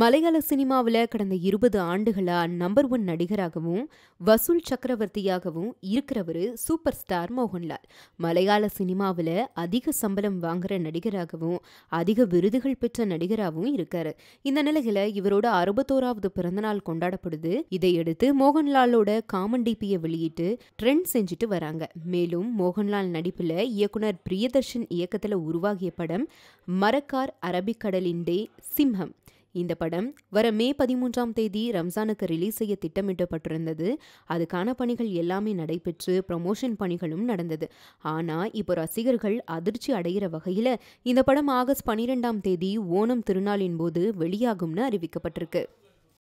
மலையாள சினிமாவில் கடந்த இருபது ஆண்டுகளா நம்பர் ஒன் நடிகராகவும் வசூல் சக்கரவர்த்தியாகவும் இருக்கிறவர் சூப்பர் ஸ்டார் மோகன்லால் மலையாள சினிமாவில் அதிக சம்பளம் வாங்குற நடிகராகவும் அதிக விருதுகள் பெற்ற நடிகராகவும் இருக்காரு இந்த நிலையில் இவரோட அறுபத்தோராவது பிறந்தநாள் கொண்டாடப்படுது இதையடுத்து மோகன்லாலோட காமன் டிபியை வெளியிட்டு ட்ரெண்ட் செஞ்சுட்டு வராங்க மேலும் மோகன்லால் நடிப்பில் இயக்குனர் பிரியதர்ஷன் இயக்கத்தில் உருவாகிய படம் மரக்கார் அரபிக்கடலின் டே சிம்ஹம் இந்த படம் வர மே பதிமூன்றாம் தேதி ரம்ஜானுக்கு ரிலீஸ் செய்ய திட்டமிட்டப்பட்டிருந்தது அதுக்கான பணிகள் எல்லாமே நடைபெற்று ப்ரமோஷன் பணிகளும் நடந்தது ஆனால் இப்போ ரசிகர்கள் அதிர்ச்சி அடைகிற வகையில் இந்த படம் ஆகஸ்ட் பனிரெண்டாம் தேதி ஓணம் திருநாளின் போது வெளியாகும்னு அறிவிக்கப்பட்டிருக்கு